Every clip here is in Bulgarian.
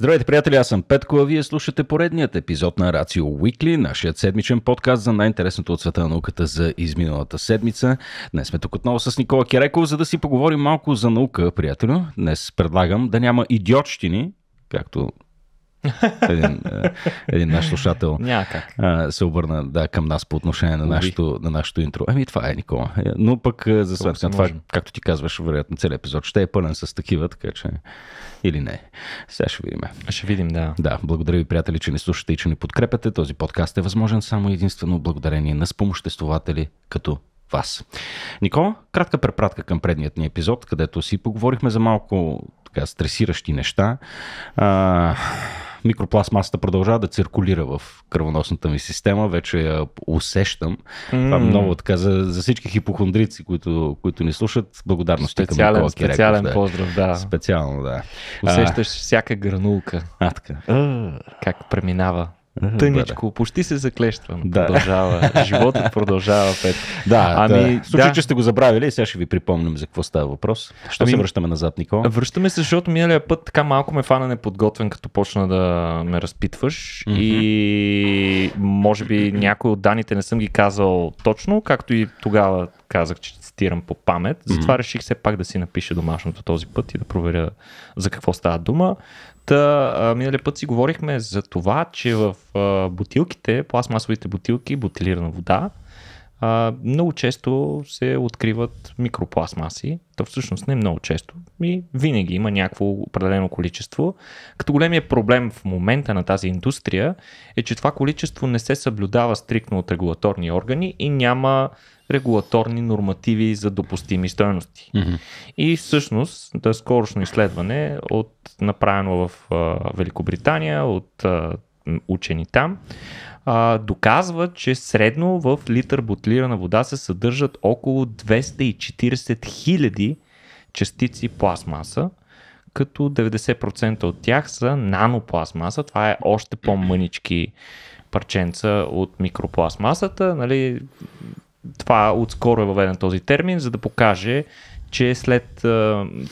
Здравейте, приятели, аз съм Петко, а вие слушате поредният епизод на Рацио Уикли, нашият седмичен подкаст за най-интересното от света на науката за изминалата седмица. Днес сме тук отново с Никола Кереков, за да си поговорим малко за наука, приятелю. Днес предлагам да няма идиотщини, както един, е, един наш слушател Някак. Е, се обърна да, към нас по отношение на нашото на нашото интро. Еми това е, Никола. Е, но пък за сметка на това, може. както ти казваш, вероятно целият епизод ще е пълен с такива, така че или не. Сега ще видим. Ще видим, да. Да, благодаря ви, приятели, че ни слушате и че ни подкрепяте. Този подкаст е възможен само единствено благодарение на спомоществователи като вас. Никола, кратка препратка към предният ни епизод, където си поговорихме за малко така стресиращи неща. А, микропластмасата продължава да циркулира в кръвоносната ми система, вече я усещам. Mm. Това е много така за, за всички хипохондрици, които, които ни слушат. Благодарност към Никола Специален да. Е. поздрав, да. Специално, да. Усещаш а, всяка гранулка. А, така. Uh. Как преминава Тъничко, почти се заклещвам. Да. Продължава. Животът продължава, Пет. Да, ами, да. случай, да. че сте го забравили, и сега ще ви припомним за какво става въпрос. Що ами, се връщаме назад, Никола? Връщаме се, защото миналия път така малко ме фана неподготвен, като почна да ме разпитваш. Mm-hmm. И може би някои от данните не съм ги казал точно, както и тогава казах, че цитирам по памет. Затова mm-hmm. реших все пак да си напиша домашното този път и да проверя за какво става дума. Та, миналия път си говорихме за това, че в бутилките, пластмасовите бутилки, бутилирана вода, много често се откриват микропластмаси. То всъщност не е много често. И винаги има някакво определено количество. Като големия проблем в момента на тази индустрия е, че това количество не се съблюдава стрикно от регулаторни органи и няма регулаторни нормативи за допустими стоености. Mm-hmm. И всъщност, да, скорошно изследване, от, направено в а, Великобритания от а, учени там, а, доказва, че средно в литър бутлирана вода се съдържат около 240 хиляди частици пластмаса, като 90% от тях са нанопластмаса. Това е още по-мънички парченца от микропластмасата. Нали, това отскоро е въведен този термин, за да покаже, че е след,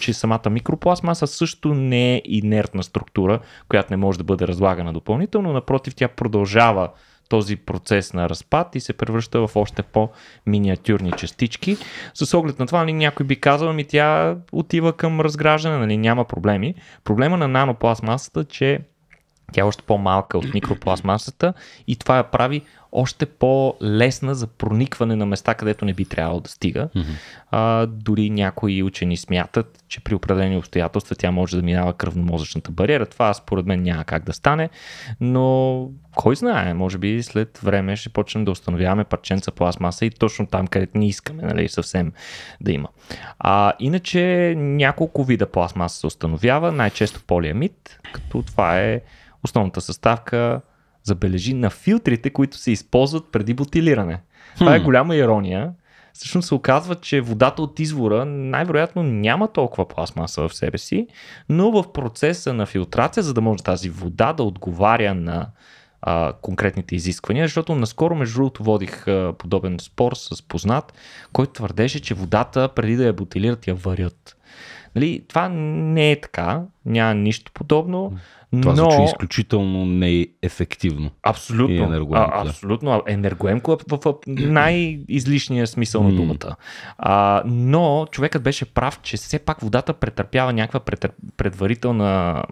че самата микропластмаса също не е инертна структура, която не може да бъде разлагана допълнително, напротив тя продължава този процес на разпад и се превръща в още по-миниатюрни частички. С оглед на това нали, някой би казал, ми тя отива към разграждане, нали, няма проблеми. Проблема на нанопластмасата, че тя е още по-малка от микропластмасата и това я прави още по-лесна за проникване на места, където не би трябвало да стига. Mm-hmm. А, дори някои учени смятат, че при определени обстоятелства тя може да минава кръвномозъчната бариера. Това според мен няма как да стане, но кой знае, може би след време ще почнем да установяваме парченца пластмаса и точно там, където не искаме, нали, съвсем да има. А, иначе няколко вида пластмаса се установява, най-често полиамид, като това е основната съставка забележи, на филтрите, които се използват преди бутилиране. Това е голяма ирония. Всъщност се оказва, че водата от извора най-вероятно няма толкова пластмаса в себе си, но в процеса на филтрация, за да може тази вода да отговаря на а, конкретните изисквания, защото наскоро, между другото, водих а, подобен спор с познат, който твърдеше, че водата преди да я бутилират я варят. Нали, това не е така. Няма нищо подобно. Това но... звучи изключително неефективно. Абсолютно. енергоемко. А, абсолютно. Енергоемко е в, в най-излишния смисъл на думата. А, но човекът беше прав, че все пак водата претърпява някаква предварителна...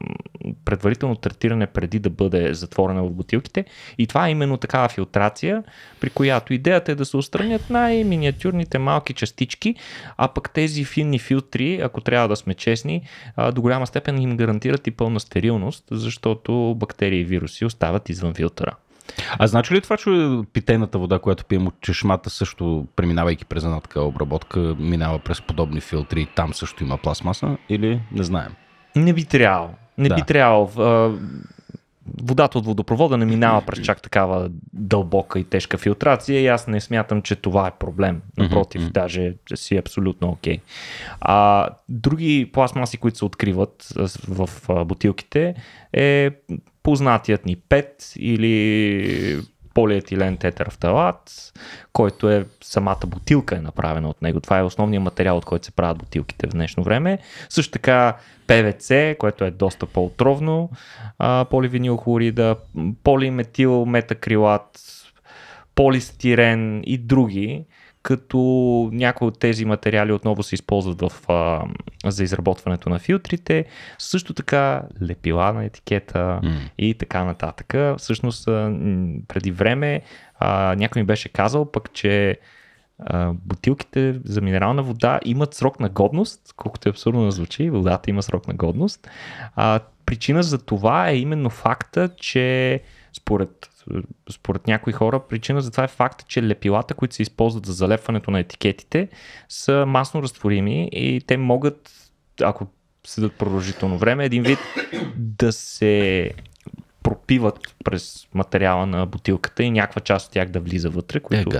предварително третиране преди да бъде затворена в бутилките. И това е именно такава филтрация, при която идеята е да се устранят най-миниатюрните малки частички, а пък тези финни филтри, ако трябва да сме честни, до голяма степен им гарантират и пълна стерилност, защото бактерии и вируси остават извън филтъра. А значи ли това, че питейната вода, която пием от чешмата, също преминавайки през една такава обработка, минава през подобни филтри и там също има пластмаса или не знаем? Не би трябвало. Не да. би трябвало водата от водопровода не минава през чак такава дълбока и тежка филтрация и аз не смятам, че това е проблем. Напротив, mm-hmm. даже си е абсолютно окей. Okay. други пластмаси, които се откриват в бутилките е познатият ни пет или полиетилен тетрафталат, който е самата бутилка е направена от него. Това е основният материал, от който се правят бутилките в днешно време. Също така ПВЦ, което е доста по-отровно, поливинилхлорида, полиметил, метакрилат, полистирен и други като някои от тези материали отново се използват в, а, за изработването на филтрите, също така лепила на етикета mm. и така нататък. Всъщност, а, преди време а, някой ми беше казал пък, че а, бутилките за минерална вода имат срок на годност, колкото е абсурдно да звучи, водата има срок на годност. А, причина за това е именно факта, че според според някои хора причина за това е факт, че лепилата, които се използват за залепването на етикетите, са масно разтворими и те могат, ако седат продължително време, един вид да се пропиват през материала на бутилката и някаква част от тях да влиза вътре. Е, които...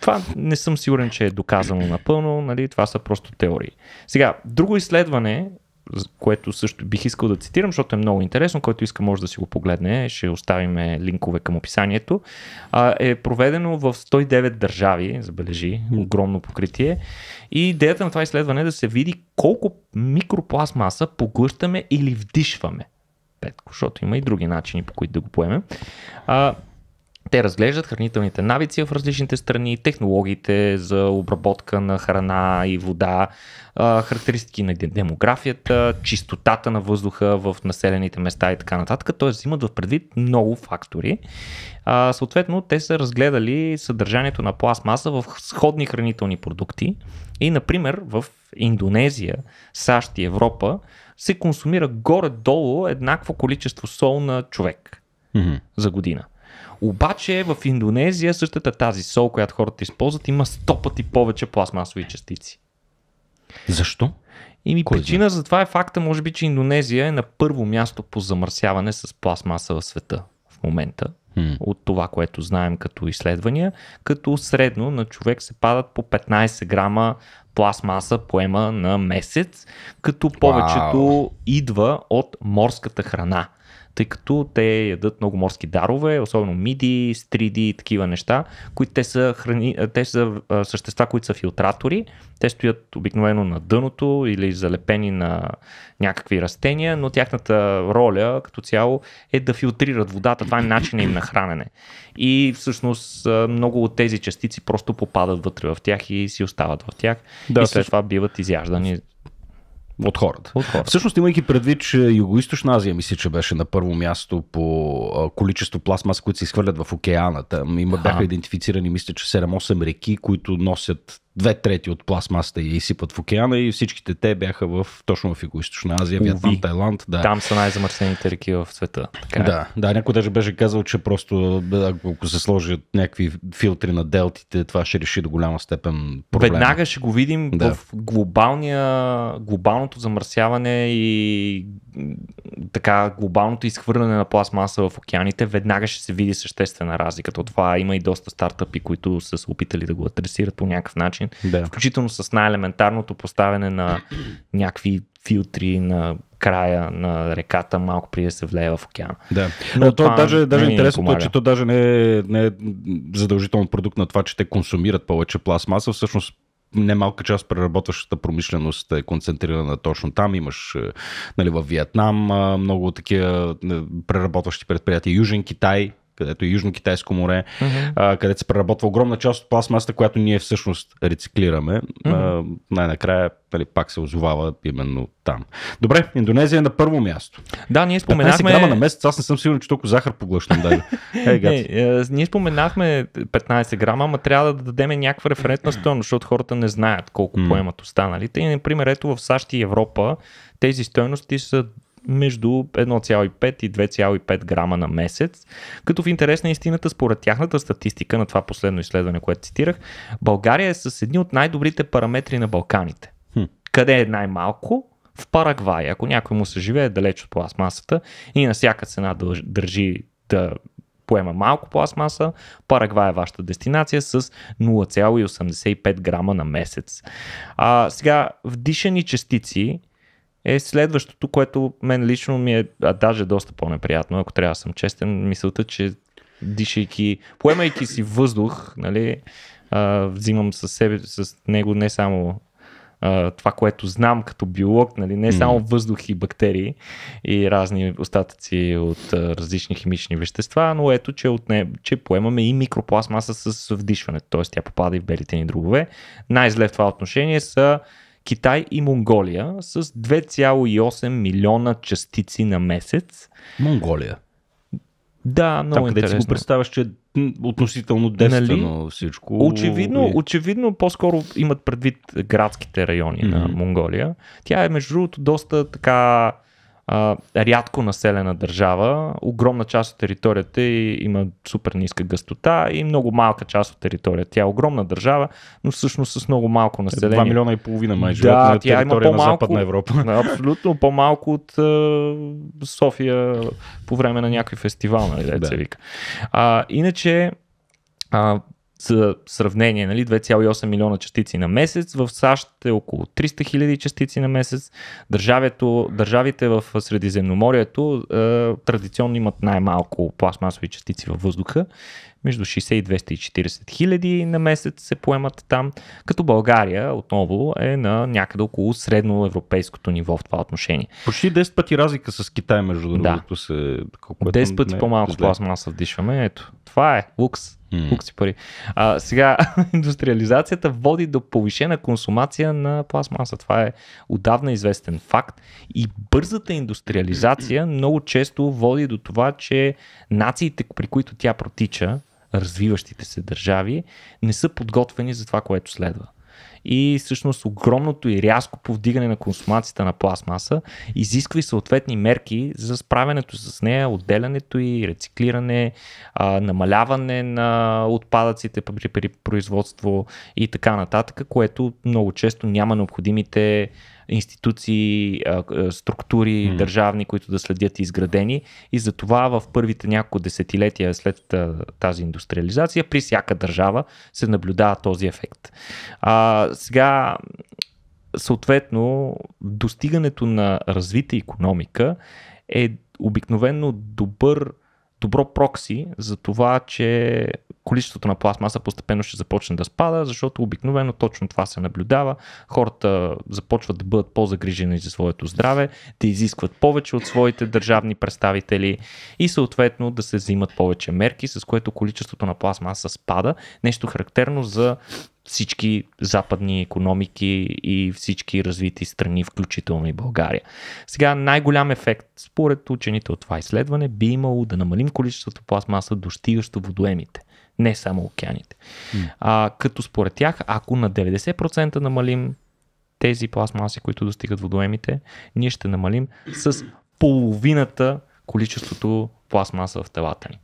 това не съм сигурен, че е доказано напълно, нали? това са просто теории. Сега, друго изследване което също бих искал да цитирам, защото е много интересно, който иска може да си го погледне, ще оставим линкове към описанието, а, е проведено в 109 държави, забележи, огромно покритие и идеята на това изследване е да се види колко микропластмаса поглъщаме или вдишваме. Петко, защото има и други начини по които да го поемем. А, те разглеждат хранителните навици в различните страни, технологиите за обработка на храна и вода, характеристики на демографията, чистотата на въздуха в населените места и така нататък. Т.е. взимат в предвид много фактори. съответно, те са разгледали съдържанието на пластмаса в сходни хранителни продукти. И, например, в Индонезия, САЩ и Европа се консумира горе-долу еднакво количество сол на човек mm-hmm. за година. Обаче в Индонезия същата тази сол, която хората използват, има 100 пъти повече пластмасови частици. Защо? И ми Кой причина знае? за това е факта, може би, че Индонезия е на първо място по замърсяване с пластмаса в света в момента. Hmm. От това, което знаем като изследвания, като средно на човек се падат по 15 грама пластмаса поема на месец, като повечето wow. идва от морската храна тъй като те ядат много морски дарове, особено миди, стриди и такива неща, които те са, храни, те са същества, които са филтратори. Те стоят обикновено на дъното или залепени на някакви растения, но тяхната роля като цяло е да филтрират водата. Това е начинът им на хранене. И всъщност много от тези частици просто попадат вътре в тях и си остават в тях. Да, и след това биват изяждани от хората. От хората. Всъщност, имайки предвид, че Юго-Источна Азия, мисля, че беше на първо място по количество пластмаса, които се изхвърлят в океаната. Има бяха идентифицирани, мисля, че 7-8 реки, които носят две трети от пластмасата и изсипат в океана и всичките те бяха в, точно в Юго-Источна Азия, Вьетнам, Тайланд. Да. Там са най-замърсените реки в света. Така е. да, да, някой даже беше казал, че просто ако се сложат някакви филтри на делтите, това ще реши до голяма степен проблема. Веднага ще го видим да. в глобалния, глобалното замърсяване и така глобалното изхвърляне на пластмаса в океаните, веднага ще се види съществена разлика. То това има и доста стартъпи, които са се опитали да го адресират по някакъв начин начин. Да. Включително с най-елементарното поставяне на някакви филтри на края на реката, малко преди да се влее в океана. Да. Но, Но то това даже, даже интересното е, че то даже не е, не е задължително продукт на това, че те консумират повече пластмаса. Всъщност немалка част преработващата промишленост е концентрирана точно там. Имаш е, нали, в Виетнам много такива е, преработващи предприятия. Южен Китай където е Южно Китайско море, mm-hmm. а, където се преработва огромна част от пластмасата, която ние всъщност рециклираме. Mm-hmm. А, най-накрая нали, пак се озовава именно там. Добре, Индонезия е на първо място. Да, ние споменахме... 15 грама на месец, аз не съм сигурен, че толкова захар поглъщам даже. Hey, не, е, ние споменахме 15 грама, ама трябва да дадем някаква референтна стоеност, защото хората не знаят колко mm. поемат останалите. И, например, ето в САЩ и Европа тези стоености са между 1,5 и 2,5 грама на месец. Като в интерес на истината, според тяхната статистика на това последно изследване, което цитирах, България е с едни от най-добрите параметри на Балканите. Хм. Къде е най-малко? В Парагвай. Ако някой му се живее е далеч от пластмасата и на всяка цена държи да поема малко пластмаса, Парагвай е вашата дестинация с 0,85 грама на месец. А, сега, вдишани частици е следващото, което мен лично ми е, а даже доста по-неприятно, ако трябва да съм честен, мисълта, че дишайки, поемайки си въздух, нали, а, взимам със себе, с него не само а, това, което знам като биолог, нали, не само въздух и бактерии и разни остатъци от а, различни химични вещества, но ето, че, от не, че поемаме и микропластмаса с вдишването, т.е. тя попада и в белите ни дробове. Най-зле в това отношение са Китай и Монголия с 2,8 милиона частици на месец. Монголия. Да, много интересно. Там, си го представяш, че е относително девствено нали? всичко. Очевидно, и... очевидно по-скоро имат предвид градските райони mm-hmm. на Монголия. Тя е между другото доста така а, рядко населена държава, огромна част от територията има супер ниска гъстота и много малка част от територията. Тя е огромна държава, но всъщност с много малко е, население. 2 милиона и половина май живеят да, на територия на Западна Европа. Абсолютно по-малко от а, София по време на някой фестивал, нали да, да. вика. А, иначе а, за сравнение, нали, 2,8 милиона частици на месец, в САЩ е около 300 хиляди частици на месец. Държавието, държавите в Средиземноморието е, традиционно имат най-малко пластмасови частици във въздуха между 60 и 240 хиляди на месец се поемат там, като България отново е на някъде около средно европейското ниво в това отношение. Почти 10 пъти разлика с Китай, между другото. Да. Се, 10 пъти не, по-малко излег. пластмаса вдишваме. Ето, това е лукс. Лукси пари. А, сега, индустриализацията води до повишена консумация на пластмаса. Това е отдавна известен факт. И бързата индустриализация много често води до това, че нациите, при които тя протича, развиващите се държави не са подготвени за това, което следва. И всъщност огромното и рязко повдигане на консумацията на пластмаса изисква и съответни мерки за справянето с нея, отделянето и рециклиране, а, намаляване на отпадъците при, при производство и така нататък, което много често няма необходимите институции, структури mm. държавни, които да следят изградени. И затова в първите няколко десетилетия след тази индустриализация при всяка държава се наблюдава този ефект. А, сега, съответно, достигането на развита економика е обикновено добър добро прокси за това, че количеството на пластмаса постепенно ще започне да спада, защото обикновено точно това се наблюдава. Хората започват да бъдат по-загрижени за своето здраве, да изискват повече от своите държавни представители и съответно да се взимат повече мерки, с което количеството на пластмаса спада. Нещо характерно за всички западни економики и всички развити страни, включително и България. Сега най-голям ефект, според учените от това изследване, би имало да намалим количеството пластмаса, достигащо водоемите не само океаните. Mm. А, като според тях, ако на 90% намалим тези пластмаси, които достигат водоемите, ние ще намалим с половината количеството пластмаса в телата ни.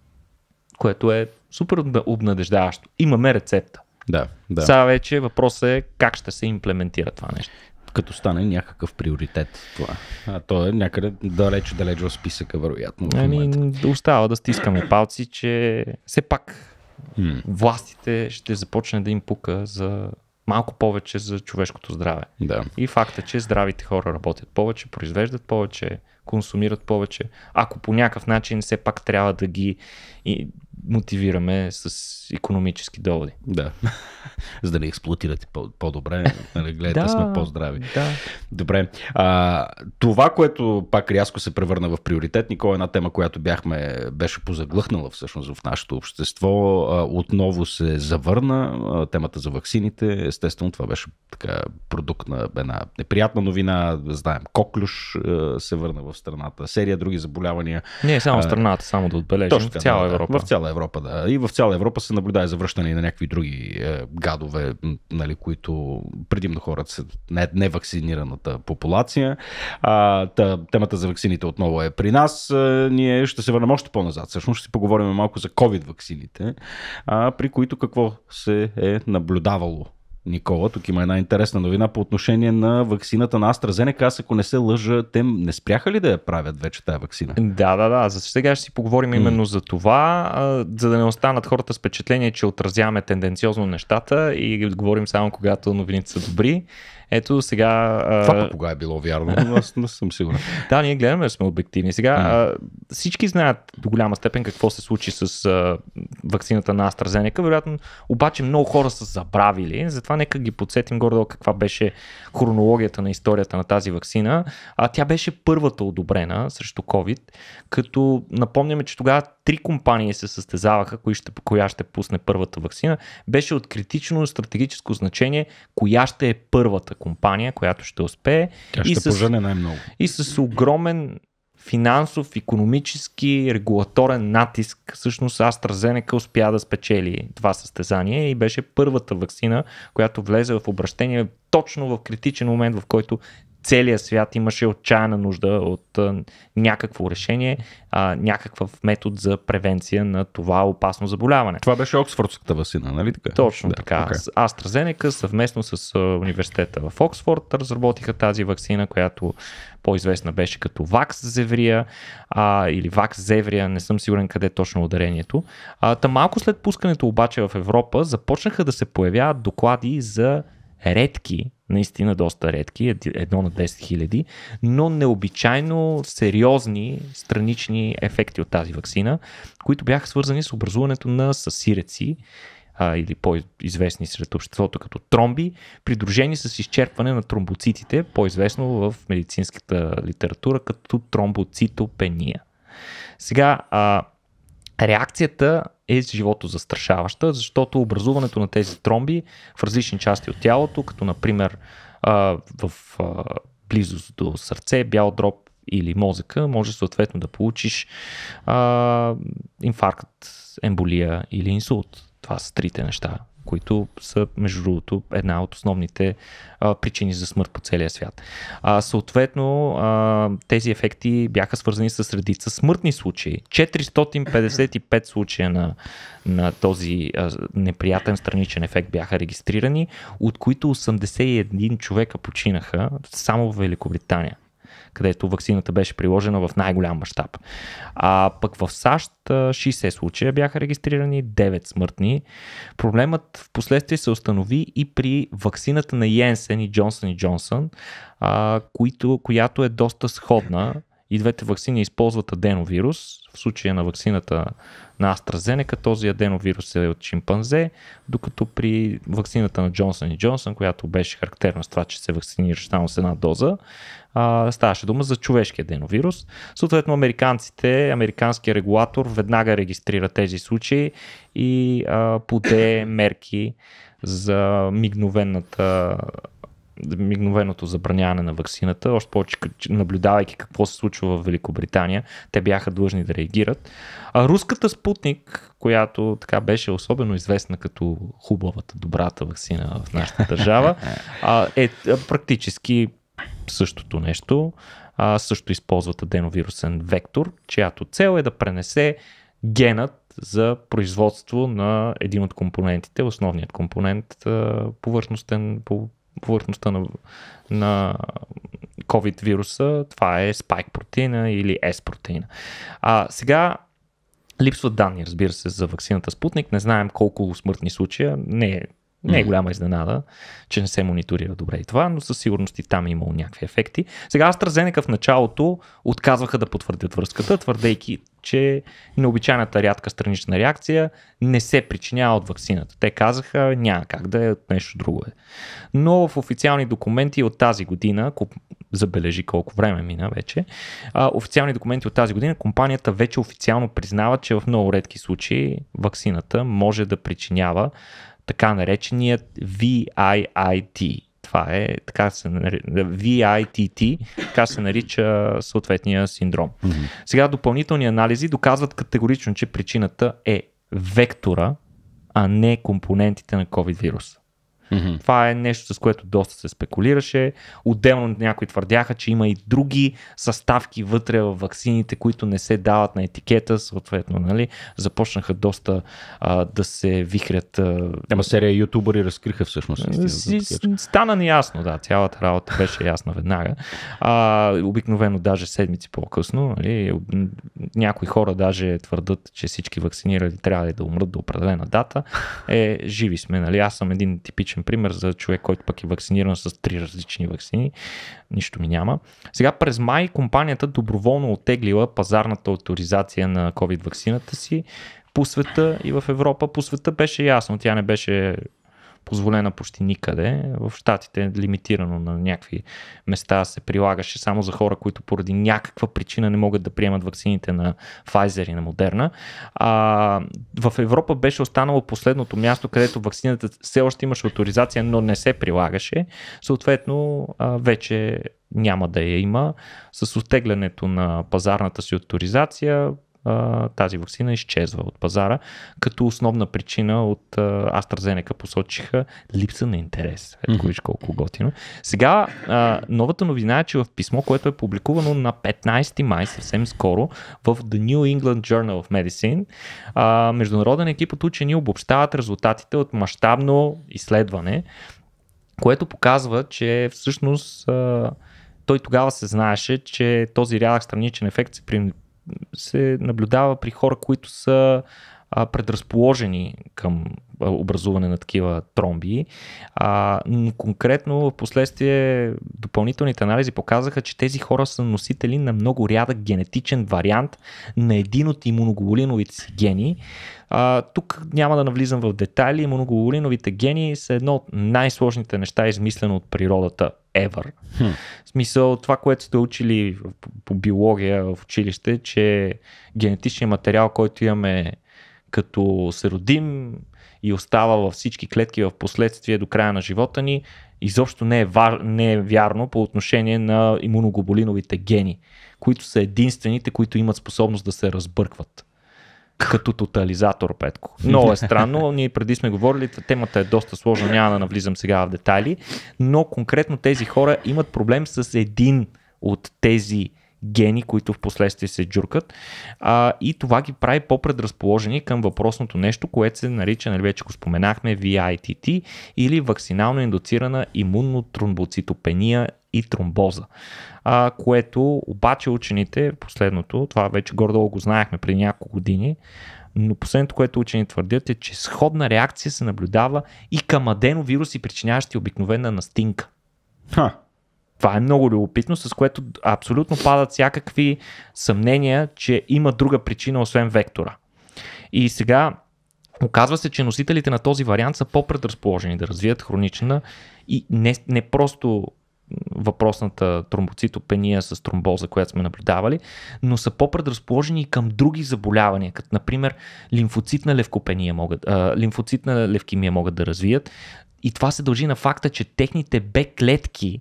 Което е супер обнадеждаващо. Имаме рецепта. Да, да. Сега вече въпросът е как ще се имплементира това нещо. Като стане някакъв приоритет това. А то е някъде далеч-далеч в списъка, вероятно. Ами, остава да стискаме палци, че все пак mm. властите ще започне да им пука за малко повече за човешкото здраве. Да. И факт е, че здравите хора работят повече, произвеждат повече, консумират повече. Ако по някакъв начин все пак трябва да ги и мотивираме с економически доводи. Да. За да ни експлуатирате по-добре, нали, гледате да, сме по-здрави. Да. Добре. А, това, което пак рязко се превърна в приоритет, Никола, една тема, която бяхме, беше позаглъхнала всъщност в нашето общество, а, отново се завърна а, темата за ваксините. Естествено, това беше така продукт на една неприятна новина. Знаем, коклюш а, се върна в страната, серия други заболявания. Не, само страната, само да отбележим. Точно, в цяла Европа. В цяла Европа. Да. И в цяла Европа се наблюдава завръщане и на някакви други е, гадове, нали, които предимно хората са не, невакцинираната популация. А, та, темата за ваксините отново е при нас. А, е, ние ще се върнем още по-назад. Всъщност ще си поговорим малко за COVID-ваксините, а, при които какво се е наблюдавало Никола, тук има една интересна новина по отношение на ваксината на AstraZeneca. Аз ако не се лъжа, те не спряха ли да я правят вече тази вакцина? Да, да, да. За сега ще си поговорим mm. именно за това, за да не останат хората с впечатление, че отразяваме тенденциозно нещата и говорим само когато новините са добри. Ето сега... Това а... кога е било вярно, аз не съм сигурен. да, ние гледаме, сме обективни. Сега а, всички знаят до голяма степен какво се случи с а, вакцината на Астразенека. Вероятно, обаче много хора са забравили, затова нека ги подсетим гордо, каква беше хронологията на историята на тази вакцина. А, тя беше първата одобрена срещу COVID, като напомняме, че тогава три компании се състезаваха, кои ще, коя ще пусне първата вакцина, беше от критично стратегическо значение коя ще е първата компания, която ще успее. Тя и ще с, най-много. И с огромен финансов, економически, регулаторен натиск. Всъщност AstraZeneca успя да спечели това състезание и беше първата вакцина, която влезе в обращение точно в критичен момент, в който целия свят имаше отчаяна нужда от някакво решение, а, някакъв метод за превенция на това опасно заболяване. Това беше Оксфордската вакцина, нали така? Точно да, така. Okay. съвместно с университета в Оксфорд разработиха тази вакцина, която по-известна беше като Вакс Зеврия а, или Вакс Зеврия, не съм сигурен къде е точно ударението. А, та малко след пускането обаче в Европа започнаха да се появяват доклади за редки наистина доста редки, едно на 10 хиляди, но необичайно сериозни странични ефекти от тази вакцина, които бяха свързани с образуването на съсиреци а, или по-известни сред обществото като тромби, придружени с изчерпване на тромбоцитите, по-известно в медицинската литература като тромбоцитопения. Сега, а, реакцията е живото застрашаваща, защото образуването на тези тромби в различни части от тялото, като например в близост до сърце, бял дроб или мозъка, може съответно да получиш а, инфаркт, емболия или инсулт. Това са трите неща, които са, между другото, една от основните а, причини за смърт по целия свят. А, съответно, а, тези ефекти бяха свързани с редица смъртни случаи. 455 случая на, на този а, неприятен страничен ефект бяха регистрирани, от които 81 човека починаха само в Великобритания където ваксината беше приложена в най-голям мащаб. А пък в САЩ 60 случая бяха регистрирани, 9 смъртни. Проблемът в последствие се установи и при ваксината на Йенсен и Джонсън и Джонсън, а, които, която е доста сходна и двете вакцини използват аденовирус. В случая на вакцината на AstraZeneca този аденовирус е от шимпанзе, докато при вакцината на Johnson Johnson, която беше характерна с това, че се вакцинираш само с една доза, а, ставаше дума за човешки аденовирус. Съответно, американците, американският регулатор веднага регистрира тези случаи и а, поде мерки за мигновената мигновеното забраняване на ваксината, още повече наблюдавайки какво се случва в Великобритания, те бяха длъжни да реагират. А руската спутник, която така беше особено известна като хубавата, добрата вакцина в нашата държава, е практически същото нещо. Също използват аденовирусен вектор, чиято цел е да пренесе генът за производство на един от компонентите, основният компонент, повърхностен по повърхността на, на COVID вируса, това е спайк протеина или S протеина. А сега липсват данни, разбира се, за вакцината Спутник. Не знаем колко смъртни случая. Не е не е голяма изненада, че не се мониторира добре и това, но със сигурност и там е имало някакви ефекти. Сега AstraZeneca в началото отказваха да потвърдят връзката, твърдейки, че необичайната рядка странична реакция не се причинява от ваксината. Те казаха, няма как да е, нещо друго е. Но в официални документи от тази година, ако забележи колко време мина вече, официални документи от тази година, компанията вече официално признава, че в много редки случаи ваксината може да причинява така нареченият VIIT. Това е, така се нарича, VITT, така се нарича съответния синдром. Mm-hmm. Сега допълнителни анализи доказват категорично, че причината е вектора, а не компонентите на COVID вирус. Mm-hmm. Това е нещо, с което доста се спекулираше. Отделно някои твърдяха, че има и други съставки вътре в ваксините, които не се дават на етикета, съответно, нали? Започнаха доста а, да се вихрят. А... Ама серия ютубъри разкриха всъщност. Ами, си, стана неясно, да. Цялата работа беше ясна веднага. А, обикновено даже седмици по-късно. Нали? Някои хора даже твърдат, че всички вакцинирали трябва да умрат до определена дата. Е, живи сме, нали? Аз съм един типичен типичен пример за човек, който пък е вакциниран с три различни вакцини. Нищо ми няма. Сега през май компанията доброволно отеглила пазарната авторизация на COVID вакцината си по света и в Европа. По света беше ясно, тя не беше позволена почти никъде. В Штатите е лимитирано на някакви места се прилагаше само за хора, които поради някаква причина не могат да приемат ваксините на Pfizer и на Moderna. А, в Европа беше останало последното място, където вакцината все още имаше авторизация, но не се прилагаше. Съответно, а, вече няма да я има. С оттеглянето на пазарната си авторизация а, тази вакцина изчезва от пазара, като основна причина от а, AstraZeneca посочиха липса на интерес. Ето виж колко готино. Сега а, новата новина е, че в писмо, което е публикувано на 15 май, съвсем скоро, в The New England Journal of Medicine, а, международен екип от учени обобщават резултатите от мащабно изследване, което показва, че всъщност а, той тогава се знаеше, че този рядък страничен ефект се при, се наблюдава при хора, които са а, предразположени към образуване на такива тромби. А, конкретно в последствие допълнителните анализи показаха, че тези хора са носители на много рядък генетичен вариант на един от имуноглобулиновите си гени. А, тук няма да навлизам в детайли. Имуноглобулиновите гени са едно от най-сложните неща, измислено от природата ever. Хм. В смисъл, това, което сте учили по биология в училище, че генетичният материал, който имаме като се родим и остава във всички клетки в последствие до края на живота ни, изобщо не е, вар... не е вярно по отношение на имуноглобулиновите гени, които са единствените, които имат способност да се разбъркват като тотализатор, Петко. Много е странно. Ние преди сме говорили, темата е доста сложна, няма да навлизам сега в детайли, но конкретно тези хора имат проблем с един от тези гени, които в последствие се джуркат. А, и това ги прави по-предразположени към въпросното нещо, което се нарича, нали вече го споменахме, VITT или вакцинално индуцирана имунно-тромбоцитопения и тромбоза а, което обаче учените, последното, това вече гордо го знаехме преди няколко години, но последното, което учени твърдят е, че сходна реакция се наблюдава и към аденовируси, причиняващи обикновена настинка. Ха. Това е много любопитно, с което абсолютно падат всякакви съмнения, че има друга причина, освен вектора. И сега Оказва се, че носителите на този вариант са по-предразположени да развият хронична и не, не просто въпросната тромбоцитопения с тромбоза, която сме наблюдавали, но са по-предразположени към други заболявания, като например лимфоцитна левкопения могат, а, лимфоцитна левкемия могат да развият. И това се дължи на факта, че техните Б клетки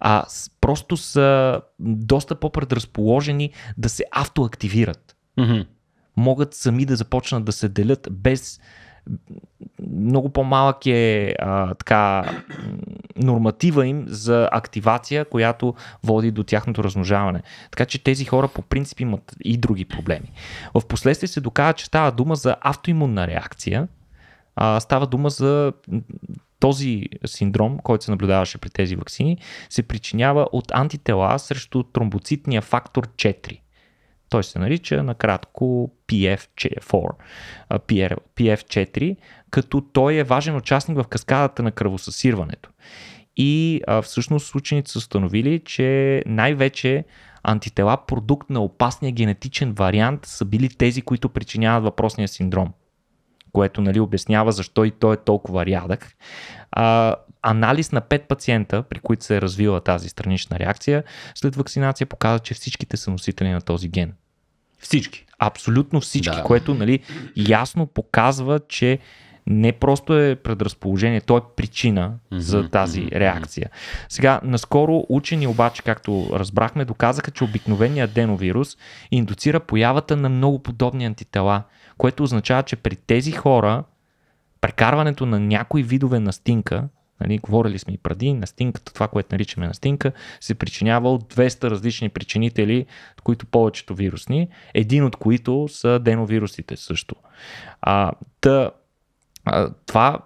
а, просто са доста по-предразположени да се автоактивират. Mm-hmm. Могат сами да започнат да се делят без много по-малък е а, така норматива им за активация, която води до тяхното размножаване. Така че тези хора по принцип имат и други проблеми. В последствие се доказва, че става дума за автоимунна реакция, а, става дума за този синдром, който се наблюдаваше при тези вакцини, се причинява от антитела срещу тромбоцитния фактор 4. Той се нарича накратко PF4, PF4 като той е важен участник в каскадата на кръвосъсирването. И а, всъщност учените са установили, че най-вече антитела продукт на опасния генетичен вариант са били тези, които причиняват въпросния синдром което нали, обяснява защо и той е толкова рядък. А, анализ на 5 пациента, при които се е развила тази странична реакция, след вакцинация показва, че всичките са носители на този ген. Всички. Абсолютно всички, да. което нали, ясно показва, че не просто е предразположение, то е причина mm-hmm, за тази mm-hmm. реакция. Сега, наскоро учени обаче, както разбрахме, доказаха, че обикновения деновирус индуцира появата на много подобни антитела, което означава, че при тези хора прекарването на някои видове настинка Нали, говорили сме и преди, настинката, това, което наричаме настинка, се причинява от 200 различни причинители, които повечето вирусни, един от които са деновирусите също. А, та, а, това,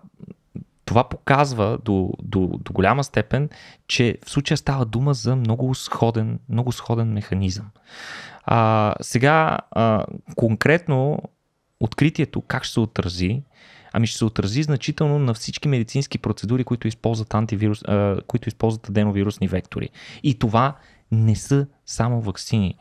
това показва до, до, до голяма степен, че в случая става дума за много сходен, много сходен механизъм. А, сега, а, конкретно, откритието как ще се отрази ами ще се отрази значително на всички медицински процедури, които използват, антивирус, а, които използват аденовирусни вектори. И това не са само вакцини.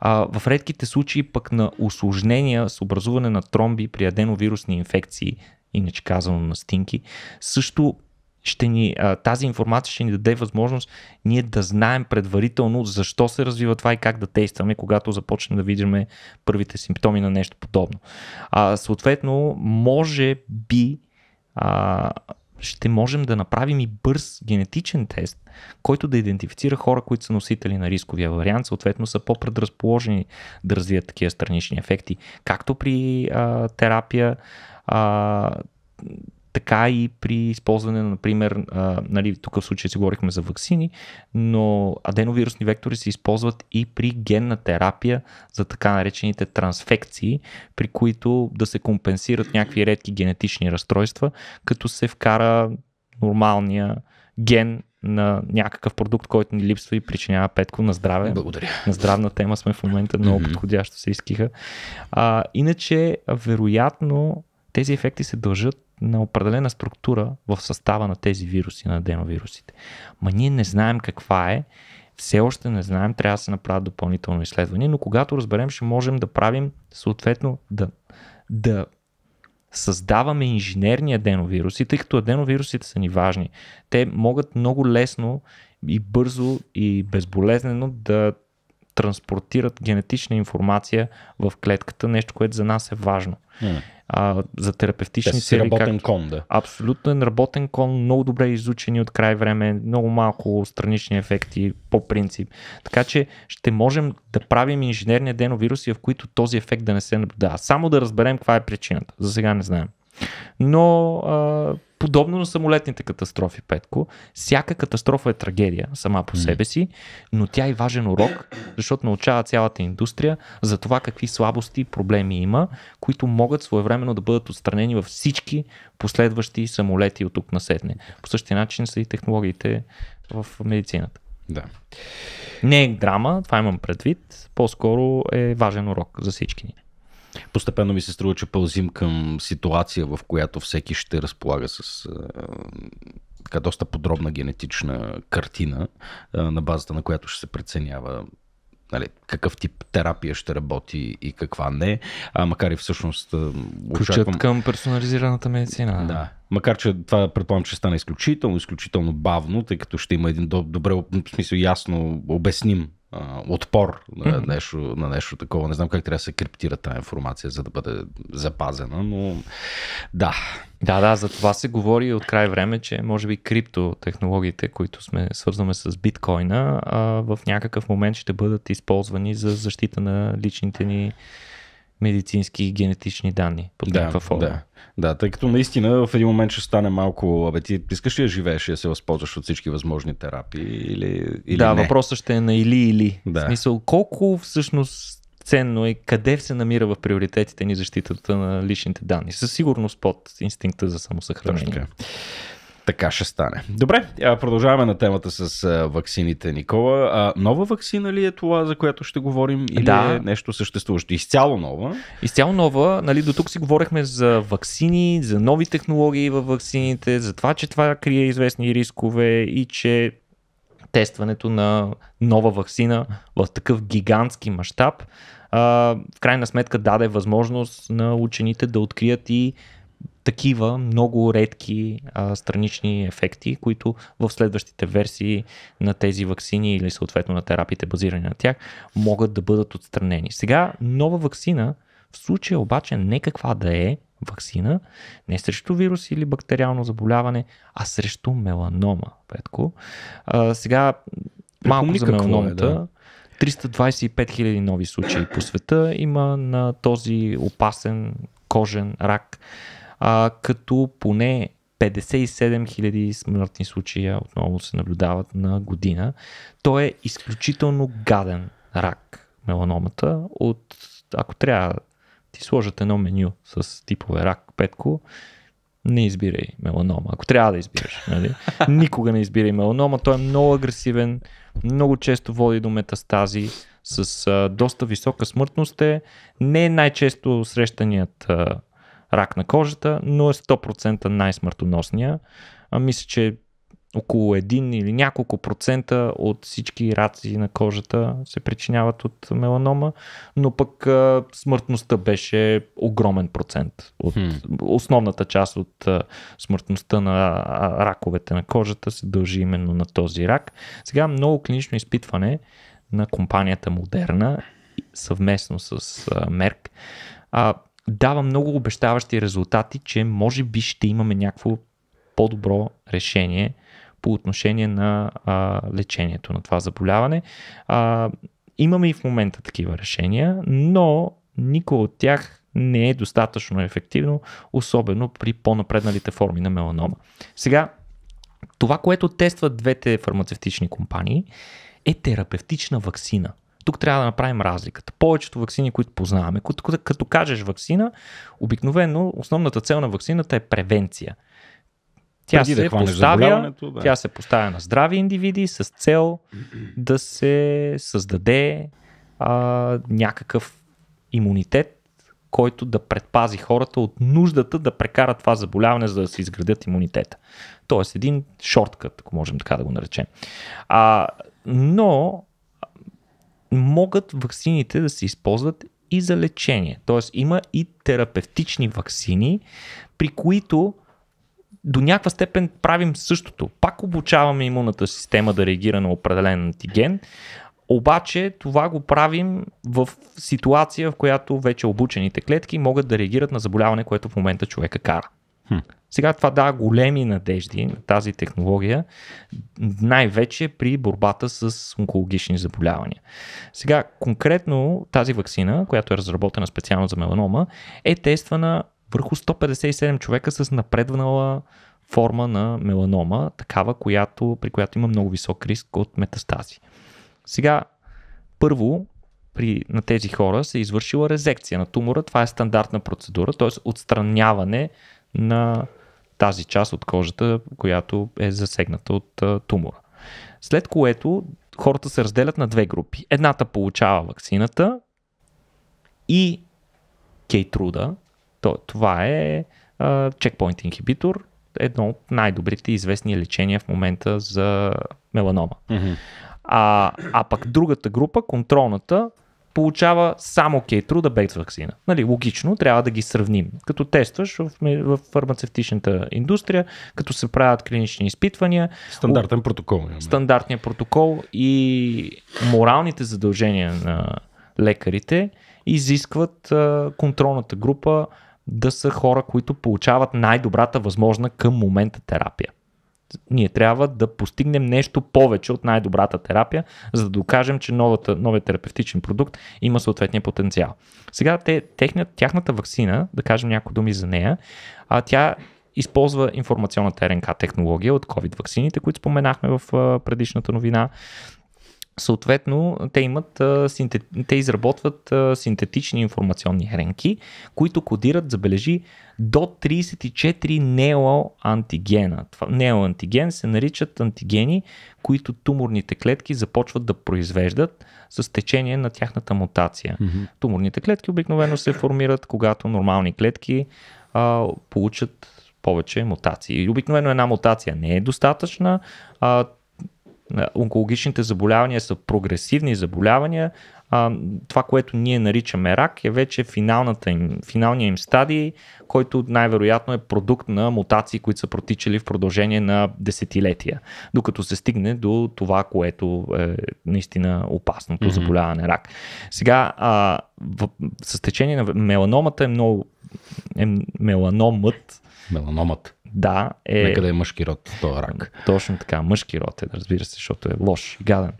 А, в редките случаи пък на осложнения с образуване на тромби при аденовирусни инфекции, иначе казано на стинки, също ще ни, тази информация ще ни даде възможност ние да знаем предварително защо се развива това и как да действаме, когато започнем да видим първите симптоми на нещо подобно. А, съответно, може би а, ще можем да направим и бърз генетичен тест, който да идентифицира хора, които са носители на рисковия вариант, съответно са по-предразположени да развият такива странични ефекти, както при а, терапия. А, така и при използване, например, а, нали, тук в случая си говорихме за вакцини, но аденовирусни вектори се използват и при генна терапия за така наречените трансфекции, при които да се компенсират някакви редки генетични разстройства, като се вкара нормалния ген на някакъв продукт, който ни липсва и причинява петко на здраве. Благодаря. На здравна тема сме в момента, много mm-hmm. подходящо се изкиха. А, иначе, вероятно, тези ефекти се дължат на определена структура в състава на тези вируси, на аденовирусите. Ма ние не знаем каква е, все още не знаем, трябва да се направят допълнително изследване, но когато разберем, ще можем да правим съответно да, да създаваме инженерни аденовируси, тъй като аденовирусите са ни важни. Те могат много лесно и бързо и безболезнено да транспортират генетична информация в клетката, нещо, което за нас е важно. Yeah а, за терапевтични Те цели. работен както... кон, да. Абсолютен работен кон, много добре изучени от край време, много малко странични ефекти по принцип. Така че ще можем да правим инженерни аденовируси, в които този ефект да не се наблюдава. Само да разберем каква е причината. За сега не знаем. Но а, подобно на самолетните катастрофи, Петко, всяка катастрофа е трагедия сама по себе си, но тя е важен урок, защото научава цялата индустрия за това какви слабости и проблеми има, които могат своевременно да бъдат отстранени във всички последващи самолети от тук седне. По същия начин са и технологиите в медицината. Да. Не е драма, това имам предвид, по-скоро е важен урок за всички ни постепенно ми се струва, че пълзим към ситуация, в която всеки ще разполага с така доста подробна генетична картина, на базата на която ще се преценява нали, какъв тип терапия ще работи и каква не, а макар и всъщност очаквам... към персонализираната медицина. Да, макар че това предполагам, че стане изключително, изключително бавно, тъй като ще има един добре, в смисъл ясно обясним отпор на нещо, на нещо такова. Не знам как трябва да се криптира тази информация, за да бъде запазена, но да. Да, да, за това се говори от край време, че може би криптотехнологиите, които сме свързваме с биткоина, а, в някакъв момент ще бъдат използвани за защита на личните ни медицински и генетични данни под да, някаква форма. Да. да, тъй като наистина в един момент ще стане малко, абе ти искаш ли да живееш и да се възползваш от всички възможни терапии или, или Да, не? въпросът ще е на или или. Да. В смисъл, колко всъщност ценно е къде се намира в приоритетите ни защитата на личните данни. Със сигурност под инстинкта за самосъхранение. Точно. Така ще стане. Добре, продължаваме на темата с ваксините, Никола. А, нова вакцина ли е това, за която ще говорим? Или да. е нещо съществуващо? Изцяло нова? Изцяло нова. Нали, до тук си говорихме за ваксини, за нови технологии във ваксините, за това, че това крие известни рискове и че тестването на нова вакцина в такъв гигантски мащаб в крайна сметка даде възможност на учените да открият и такива много редки а, странични ефекти, които в следващите версии на тези вакцини или съответно на терапиите базирани на тях могат да бъдат отстранени. Сега нова вакцина, в случая обаче не каква да е вакцина, не срещу вирус или бактериално заболяване, а срещу меланома, Петко. А, сега малко за меланомата. Е, да. 325 000 нови случаи по света има на този опасен кожен рак а, като поне 57 000 смъртни случая отново се наблюдават на година. Той е изключително гаден рак, меланомата. От, ако трябва ти сложат едно меню с типове рак, петко, не избирай меланома. Ако трябва да избираш, нали? никога не избирай меланома. Той е много агресивен, много често води до метастази, с а, доста висока смъртност е. Не е най-често срещаният а, рак на кожата, но е 100% най-смъртоносния. А, мисля, че около 1 или няколко процента от всички раци на кожата се причиняват от меланома, но пък а, смъртността беше огромен процент. От, hmm. Основната част от а, смъртността на а, раковете на кожата се дължи именно на този рак. Сега много клинично изпитване на компанията Модерна съвместно с а, Мерк. А, дава много обещаващи резултати, че може би ще имаме някакво по-добро решение по отношение на а, лечението на това заболяване. А, имаме и в момента такива решения, но никой от тях не е достатъчно ефективно, особено при по-напредналите форми на меланома. Сега, това, което тестват двете фармацевтични компании, е терапевтична вакцина. Тук трябва да направим разликата. Повечето вакцини, които познаваме, като, като кажеш вакцина, обикновено основната цел на вакцината е превенция. Тя Преди се, да поставя, да. тя се поставя на здрави индивиди с цел да се създаде а, някакъв имунитет, който да предпази хората от нуждата да прекарат това заболяване, за да се изградят имунитета. Тоест един шорткът, ако можем така да го наречем. А, но могат ваксините да се използват и за лечение. Тоест има и терапевтични ваксини, при които до някаква степен правим същото. Пак обучаваме имунната система да реагира на определен антиген, обаче това го правим в ситуация, в която вече обучените клетки могат да реагират на заболяване, което в момента човека кара. Сега това дава големи надежди на тази технология, най-вече при борбата с онкологични заболявания. Сега, конкретно тази вакцина, която е разработена специално за меланома, е тествана върху 157 човека с напреднала форма на меланома, такава, която, при която има много висок риск от метастази. Сега, първо, при, на тези хора се е извършила резекция на тумора. Това е стандартна процедура, т.е. отстраняване на тази част от кожата, която е засегната от тумора. След което хората се разделят на две групи. Едната получава ваксината и Кейтруда. Това е чекпоинт инхибитор, едно от най-добрите известни лечения в момента за меланома. Mm-hmm. А, а пък другата група, контролната, получава само да бейт вакцина. Нали, логично, трябва да ги сравним. Като тестваш в, в фармацевтичната индустрия, като се правят клинични изпитвания. Стандартен протокол. Имаме. Стандартният протокол и моралните задължения на лекарите изискват а, контролната група да са хора, които получават най-добрата възможна към момента терапия ние трябва да постигнем нещо повече от най-добрата терапия, за да докажем, че новата, новият терапевтичен продукт има съответния потенциал. Сега те, техният, тяхната вакцина, да кажем някои думи за нея, а, тя използва информационната РНК технология от COVID ваксините, които споменахме в предишната новина. Съответно, те, имат, те изработват синтетични информационни хренки, които кодират, забележи, до 34 неоантигена. Това, неоантиген се наричат антигени, които туморните клетки започват да произвеждат с течение на тяхната мутация. Mm-hmm. Туморните клетки обикновено се формират, когато нормални клетки а, получат повече мутации. Обикновено една мутация не е достатъчна, а, онкологичните заболявания са прогресивни заболявания, а, това, което ние наричаме рак, е вече финалната им, финалния им стадий, който най-вероятно е продукт на мутации, които са протичали в продължение на десетилетия, докато се стигне до това, което е наистина опасното mm-hmm. заболяване рак. Сега, а, в, с течение на меланомата е много. Е, меланомът Меланомът. Да. Е... Нека да е мъжки род, този рак. Точно така, мъжки род е, разбира се, защото е лош, гаден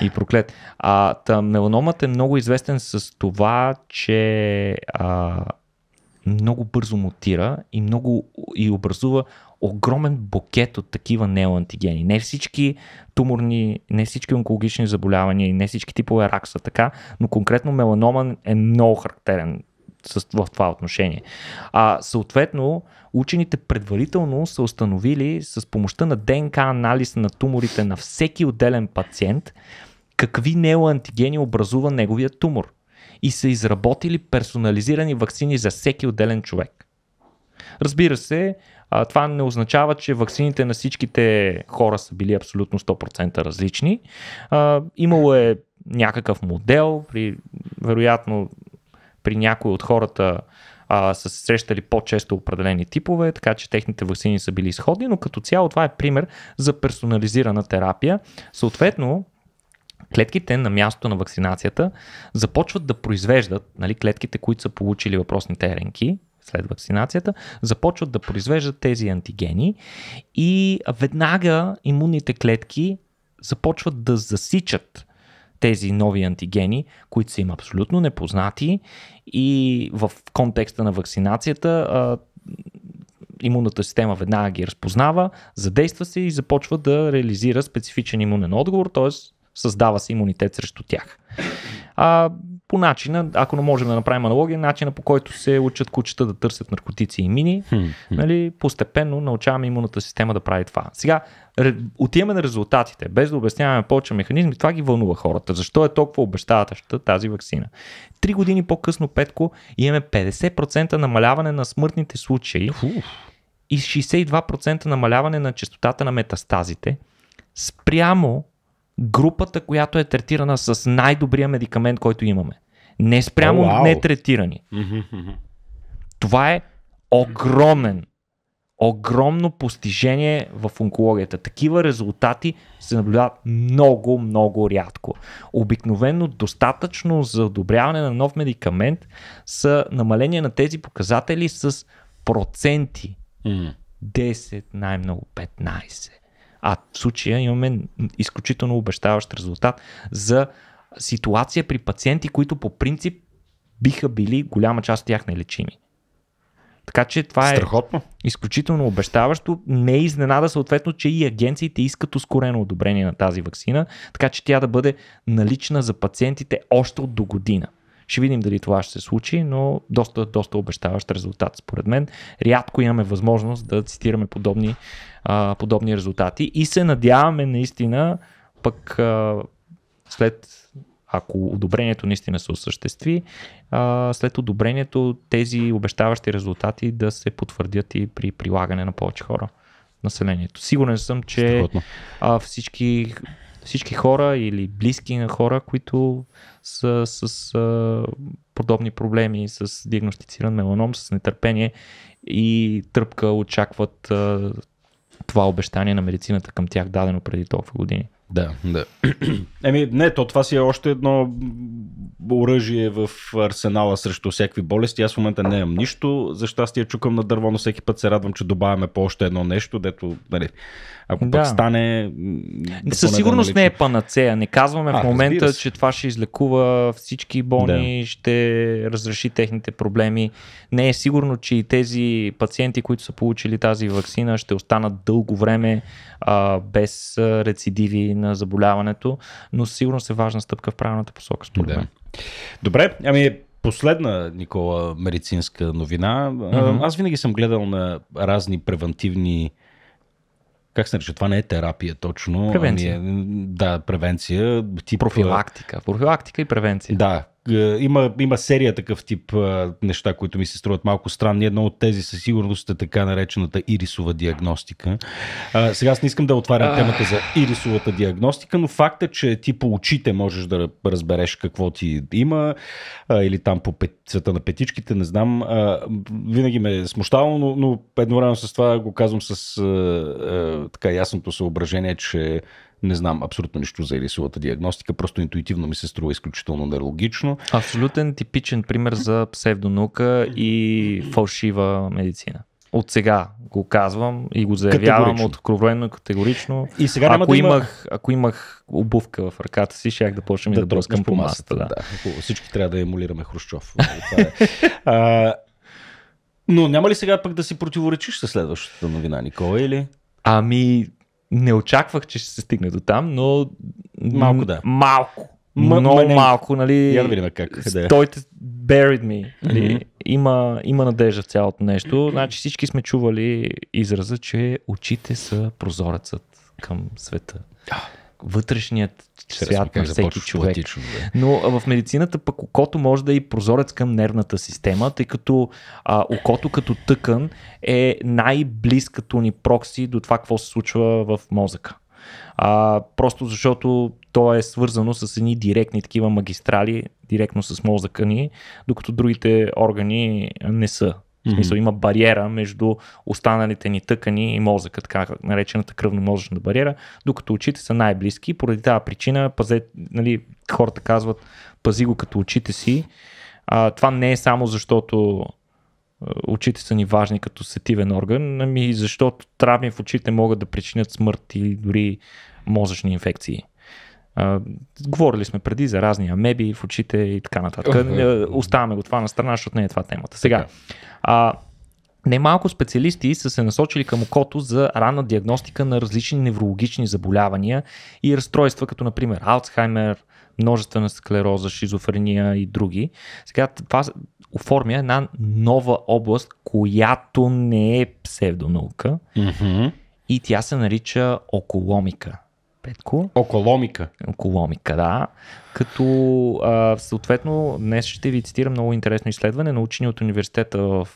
и проклет. А, та, меланомът е много известен с това, че а, много бързо мутира и много и образува огромен букет от такива неоантигени. Не всички туморни, не всички онкологични заболявания и не всички типове рак са така, но конкретно меланома е много характерен в това отношение. А, съответно, учените предварително са установили с помощта на ДНК анализ на туморите на всеки отделен пациент, какви неоантигени образува неговия тумор и са изработили персонализирани вакцини за всеки отделен човек. Разбира се, това не означава, че ваксините на всичките хора са били абсолютно 100% различни. Имало е някакъв модел, при вероятно при някои от хората а, са се срещали по-често определени типове, така че техните вакцини са били изходни, но като цяло това е пример за персонализирана терапия. Съответно, клетките на мястото на вакцинацията започват да произвеждат, нали, клетките, които са получили въпросните РНК, след вакцинацията, започват да произвеждат тези антигени и веднага имунните клетки започват да засичат тези нови антигени, които са им абсолютно непознати и в контекста на вакцинацията а, имунната система веднага ги разпознава, задейства се и започва да реализира специфичен имунен отговор, т.е. създава се имунитет срещу тях. А, по начина, ако не можем да направим аналогия, начина по който се учат кучета да търсят наркотици и мини, хм. нали, постепенно научаваме имунната система да прави това. Сега, отиваме на резултатите, без да обясняваме повече механизми, това ги вълнува хората. Защо е толкова обещаваща тази вакцина? Три години по-късно, Петко, имаме 50% намаляване на смъртните случаи Уф. и 62% намаляване на частотата на метастазите спрямо групата, която е третирана с най-добрия медикамент, който имаме. Не спрямо oh, wow. нетретирани. Mm-hmm. Това е огромен, огромно постижение в онкологията. Такива резултати се наблюдават много, много рядко. Обикновено достатъчно за одобряване на нов медикамент са намаление на тези показатели с проценти. Mm-hmm. 10, най-много 15. А в случая имаме изключително обещаващ резултат за ситуация при пациенти, които по принцип биха били голяма част от тях нелечими. Така че това е Страхотно. е изключително обещаващо. Не е изненада съответно, че и агенциите искат ускорено одобрение на тази вакцина, така че тя да бъде налична за пациентите още от до година. Ще видим дали това ще се случи, но доста, доста обещаващ резултат според мен. Рядко имаме възможност да цитираме подобни, а, подобни резултати и се надяваме наистина пък а, след ако одобрението наистина се осъществи, а, след одобрението тези обещаващи резултати да се потвърдят и при прилагане на повече хора населението. Сигурен съм, че Страхотно. а, всички всички хора или близки на хора, които са с а, подобни проблеми, с диагностициран меланом, с нетърпение и тръпка очакват а, това обещание на медицината към тях, дадено преди толкова години. Да, да. Еми, не, то това си е още едно оръжие в арсенала срещу всякакви болести. Аз в момента не имам нищо. За щастие чукам на дърво, но всеки път се радвам, че добавяме по още едно нещо, дето, нали, ако да. пък стане... Да Със сигурност не е панацея. Не казваме а, в момента, че това ще излекува всички болни, да. ще разреши техните проблеми. Не е сигурно, че и тези пациенти, които са получили тази вакцина, ще останат дълго време а, без рецидиви на заболяването, но сигурно е важна стъпка в правилната посока, според да. Добре, ами последна, Никола, медицинска новина. Mm-hmm. Аз винаги съм гледал на разни превентивни как се нарича, това не е терапия точно. Ами превенция. Ами е, да, превенция. Тип... Профилактика. Профилактика и превенция. Да, е, има, има серия такъв тип е, неща, които ми се струват малко странни. Едно от тези със сигурност е така наречената ирисова диагностика. А, е, сега аз не искам да отварям темата за ирисовата диагностика, но факт е, че ти по очите можеш да разбереш какво ти има а, или там по пет, цвета на петичките, не знам. А, винаги ме е смущавало, но, но едновременно с това го казвам с а, а, така ясното съображение, че не знам абсолютно нищо за елисовата диагностика, просто интуитивно ми се струва изключително нелогично. Абсолютен типичен пример за псевдонука и фалшива медицина. От сега го казвам и го заявявам откровенно и категорично. И сега ако, да има... имах, ако имах обувка в ръката си, щях да почнем да, да бръскам по масата. Да. Да. Всички трябва да емулираме Хрущов. е. Но няма ли сега пък да си противоречиш със следващата новина, Никола, или? Ами, не очаквах, че ще се стигне до там, но... Малко да. Малко. М- много не... малко, нали? Я да видим как. Е. Стойте, buried me. Нали? Mm-hmm. Има, има надежда в цялото нещо. Значи всички сме чували израза, че очите са прозорецът към света вътрешният Чрез свят на всеки човек. Платично, да. Но в медицината пък окото може да е и прозорец към нервната система, тъй като а, окото като тъкън е най близкато ни прокси до това какво се случва в мозъка. А, просто защото то е свързано с едни директни такива магистрали, директно с мозъка ни, докато другите органи не са Mm-hmm. В смисъл има бариера между останалите ни тъкани и мозъка, така наречената кръвно-мозъчна бариера, докато очите са най-близки. Поради тази причина пазе, нали, хората казват пази го като очите си. А, това не е само защото очите са ни важни като сетивен орган, ами защото травми в очите могат да причинят смърт или дори мозъчни инфекции говорили сме преди за разни амеби в очите и така нататък. Е, оставаме го това на страна, защото не е това темата. Сега, а, Немалко специалисти са се насочили към окото за ранна диагностика на различни неврологични заболявания и разстройства, като например Алцхаймер, множествена склероза, шизофрения и други. Сега това оформя една нова област, която не е псевдонаука mm-hmm. и тя се нарича околомика. Петко. Околомика. Околомика, да. Като а, съответно днес ще ви цитирам много интересно изследване на учени от университета в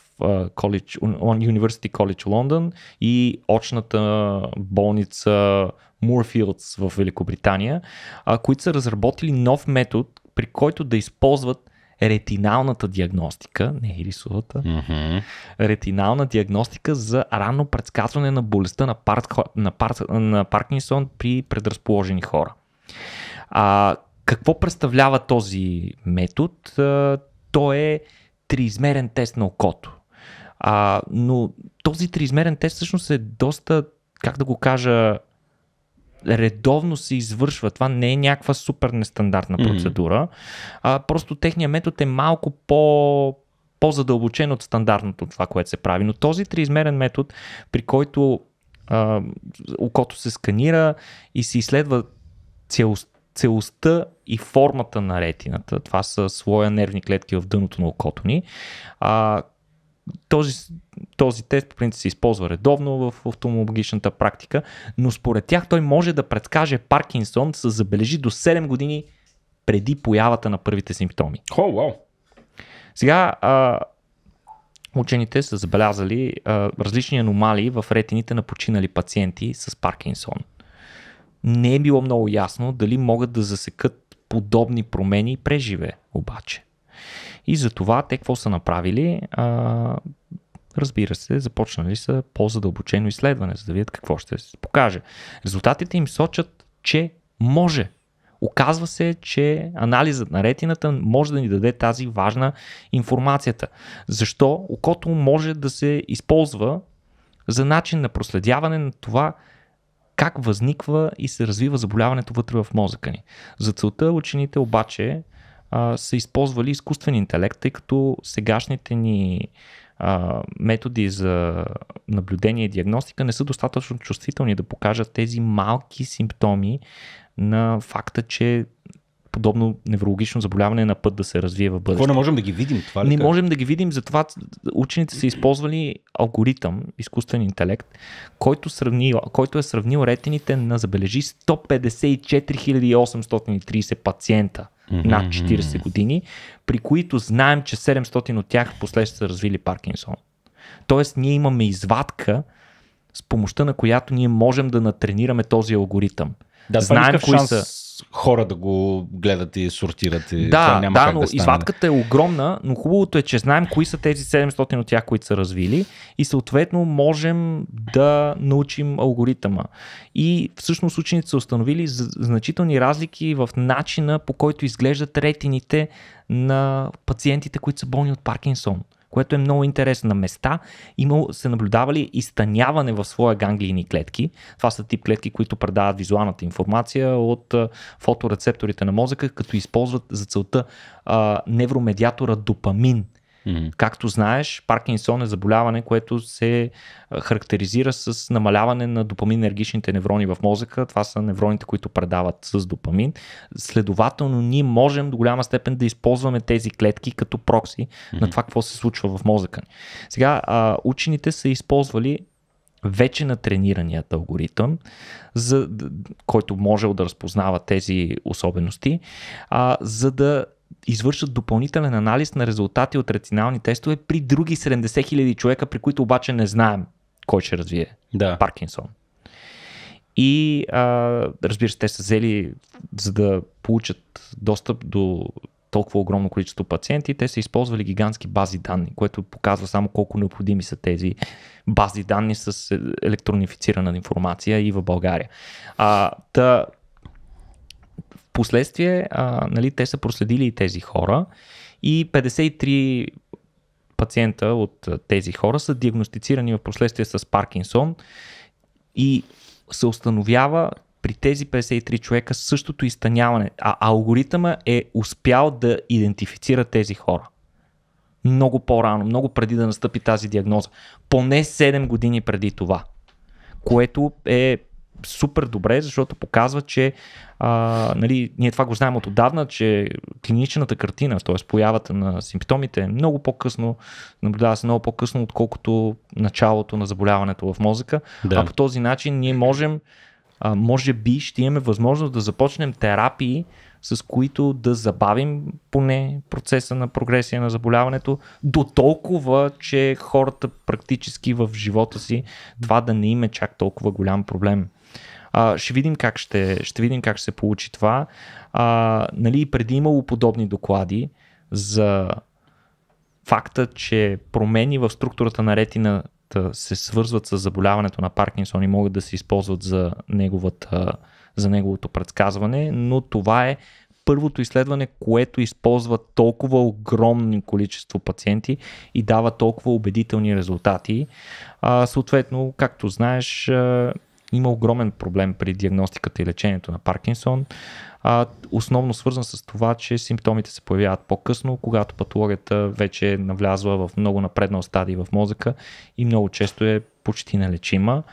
колледж, University College Лондон и очната болница Мурфилдс в Великобритания, а, които са разработили нов метод, при който да използват ретиналната диагностика, не рисовата. mm-hmm. ретинална диагностика за рано предсказване на болестта на, парк, на, парк, на Паркинсон при предразположени хора. А, какво представлява този метод? А, то е триизмерен тест на окото. А, но този триизмерен тест всъщност е доста, как да го кажа, редовно се извършва. Това не е някаква супер нестандартна процедура. Mm-hmm. А, просто техният метод е малко по по-задълбочен от стандартното това, което се прави. Но този триизмерен метод, при който а, окото се сканира и се изследва целост, целостта и формата на ретината, това са слоя нервни клетки в дъното на окото ни, а, този, този тест по принцип се използва редовно в офталмологичната практика, но според тях той може да предскаже Паркинсон с се забележи до 7 години преди появата на първите симптоми. О, oh, wow. Сега, а, учените са забелязали а, различни аномалии в ретините на починали пациенти с Паркинсон. Не е било много ясно дали могат да засекат подобни промени преживе обаче. И за това те какво са направили? А, разбира се, започнали са по-задълбочено изследване, за да видят какво ще се покаже. Резултатите им сочат, че може. Оказва се, че анализът на ретината може да ни даде тази важна информацията. Защо окото може да се използва за начин на проследяване на това как възниква и се развива заболяването вътре в мозъка ни. За целта учените обаче а, са използвали изкуствен интелект, тъй като сегашните ни а, методи за наблюдение и диагностика не са достатъчно чувствителни да покажат тези малки симптоми на факта, че подобно неврологично заболяване на път да се развие в бъдеще. Какво не можем да ги видим? Това ли не как? можем да ги видим, затова учените са използвали алгоритъм, изкуствен интелект, който, сравнил, който е сравнил ретините на забележи 154 830 пациента над 40 години, при които знаем, че 700 от тях последствие са развили Паркинсон. Тоест ние имаме извадка, с помощта на която ние можем да натренираме този алгоритъм. Да, е Знаем кои шанс... са хора да го гледат и сортират. И да, няма да, но да извадката е огромна, но хубавото е, че знаем кои са тези 700 от тях, които са развили и съответно можем да научим алгоритъма. И всъщност учените са установили значителни разлики в начина по който изглеждат ретините на пациентите, които са болни от Паркинсон което е много интересно. На места имало, се наблюдавали изтъняване в своя ганглийни клетки. Това са тип клетки, които предават визуалната информация от фоторецепторите на мозъка, като използват за целта а, невромедиатора допамин – Mm-hmm. Както знаеш, Паркинсон е заболяване, което се характеризира с намаляване на допаминергичните неврони в мозъка. Това са невроните, които предават с допамин. Следователно, ние можем до голяма степен да използваме тези клетки като прокси mm-hmm. на това какво се случва в мозъка Сега, учените са използвали вече на тренираният алгоритъм, за, който може да разпознава тези особености, а, за да извършат допълнителен анализ на резултати от рационални тестове при други 70 000 човека, при които обаче не знаем кой ще развие да. Паркинсон. И а, разбира се, те са взели, за да получат достъп до толкова огромно количество пациенти, те са използвали гигантски бази данни, което показва само колко необходими са тези бази данни с е, електронифицирана информация и в България. А, та, Последствие а, нали, те са проследили и тези хора и 53 пациента от тези хора са диагностицирани в последствие с Паркинсон и се установява при тези 53 човека същото изтъняване, а алгоритъма е успял да идентифицира тези хора. Много по-рано, много преди да настъпи тази диагноза. Поне 7 години преди това. Което е супер добре, защото показва, че а, нали, ние това го знаем от отдавна, че клиничната картина, т.е. появата на симптомите е много по-късно, наблюдава се много по-късно, отколкото началото на заболяването в мозъка. Да. А по този начин ние можем, а, може би, ще имаме възможност да започнем терапии, с които да забавим поне процеса на прогресия на заболяването, до толкова, че хората практически в живота си това да не им е чак толкова голям проблем. А, ще, видим как ще, ще видим как ще се получи това. А, нали, преди имало подобни доклади за факта, че промени в структурата на ретината се свързват с заболяването на Паркинсон и могат да се използват за, неговата, за неговото предсказване, но това е първото изследване, което използва толкова огромни количество пациенти и дава толкова убедителни резултати. А, съответно, както знаеш, има огромен проблем при диагностиката и лечението на Паркинсон. А, основно свързан с това, че симптомите се появяват по-късно, когато патологията вече е навлязла в много напреднал стадий в мозъка и много често е почти налечима.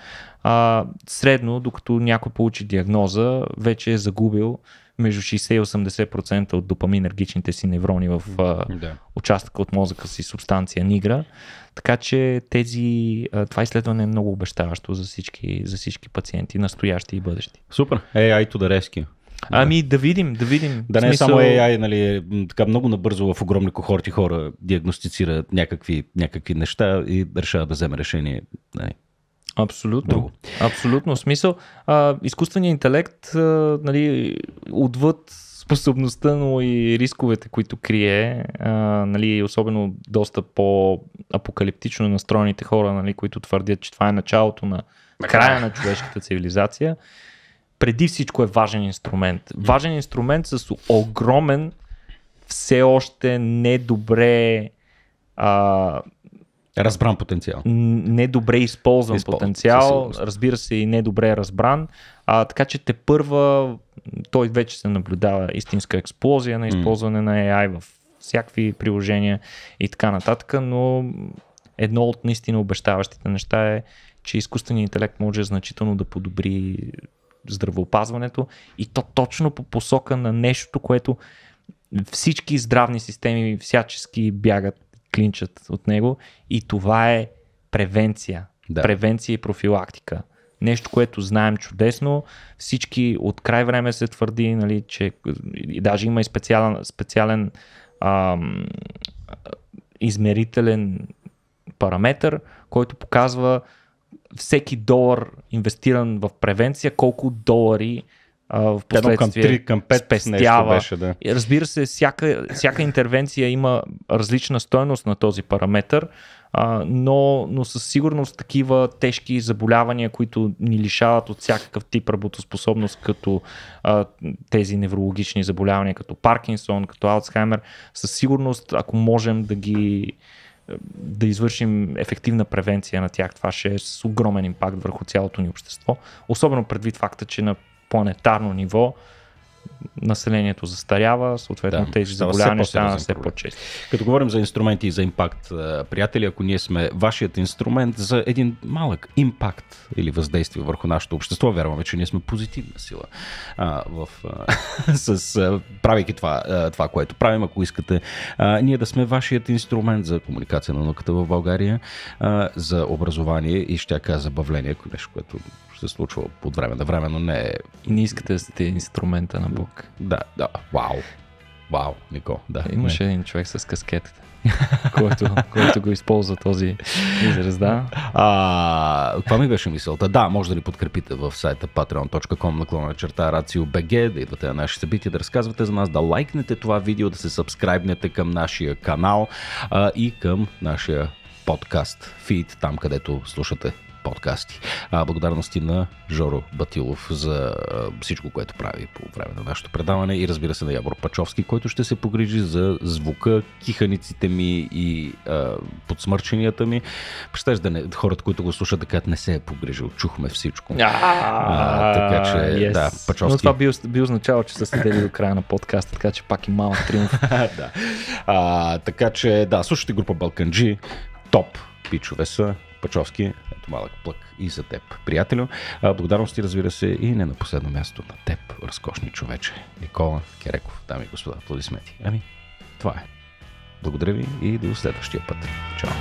А, средно, докато някой получи диагноза, вече е загубил между 60 и 80% от допаминергичните си неврони в да. участъка от мозъка си субстанция нигра. Така че тези, това изследване е много обещаващо за всички, за всички пациенти, настоящи и бъдещи. Супер. AI to да rescue. Ами да видим, да видим. Да не е само AI, нали, е, така много набързо в огромни кохорти хора диагностицират някакви, някакви неща и решават да вземе решение. Нали, Абсолютно. Друго. Абсолютно. В смисъл, а, изкуственият интелект, а, нали, отвъд способността, но и рисковете, които крие, а, нали, особено доста по-апокалиптично настроените хора, нали, които твърдят, че това е началото на края на човешката цивилизация, преди всичко е важен инструмент. Важен инструмент с огромен, все още недобре а, Разбран потенциал. Недобре използван Използва, потенциал, разбира се и недобре разбран. А, така че те първа, той вече се наблюдава истинска експлозия на използване mm. на AI в всякакви приложения и така нататък, но едно от наистина обещаващите неща е, че изкуственият интелект може значително да подобри здравеопазването и то точно по посока на нещото, което всички здравни системи всячески бягат клинчат от него и това е превенция. Да. Превенция и профилактика. Нещо, което знаем чудесно. Всички от край време се твърди, нали, че и даже има и специален, специален ам, измерителен параметър, който показва всеки долар инвестиран в превенция, колко долари в последствие към 3, към 5 спестява. Беше, да. И разбира се, всяка, всяка интервенция има различна стоеност на този параметр, а, но, но със сигурност такива тежки заболявания, които ни лишават от всякакъв тип работоспособност, като а, тези неврологични заболявания, като Паркинсон, като Алцхаймер, със сигурност, ако можем да ги да извършим ефективна превенция на тях, това ще е с огромен импакт върху цялото ни общество. Особено предвид факта, че на планетарно ниво населението застарява, съответно да, тези заболявания ще все по-чести. Като говорим за инструменти и за импакт, приятели, ако ние сме вашият инструмент за един малък импакт или въздействие върху нашето общество, вярваме, че ние сме позитивна сила а, в, а, с, а, правейки това, а, това, което правим, ако искате, а, ние да сме вашият инструмент за комуникация на науката в България, а, за образование и ще кажа забавление, нещо, което се случва под време на време, но не е... Не искате да сте инструмента на Бог. Да, да. Вау. Вау, Нико. Да, Имаше един човек с каскетата, който, който го използва този израз, да. А, това ми беше мисълта. Да, може да ни подкрепите в сайта patreon.com наклона черта Рацио БГ. да идвате на нашите събития, да разказвате за нас, да лайкнете това видео, да се сабскрайбнете към нашия канал а, и към нашия подкаст, фид, там където слушате подкасти. А, благодарности на Жоро Батилов за всичко, което прави по време на нашето предаване и разбира се на Явор Пачовски, който ще се погрижи за звука, киханиците ми и а, подсмърченията ми. Представяш да не, хората, които го слушат, така не се е погрижил. Чухме всичко. А, така че, yes. да, Пачовски. Но това би, би означало, че са седели до края на подкаста, така че пак и малък триумф. да. а, така че, да, слушайте група Балканджи. Топ пичове са. Пачовски. Ето малък плък и за теб, приятелю. Благодарности, разбира се, и не на последно място на теб, разкошни човече. Никола Кереков, дами и господа, аплодисменти. Ами, това е. Благодаря ви и до следващия път. Чао!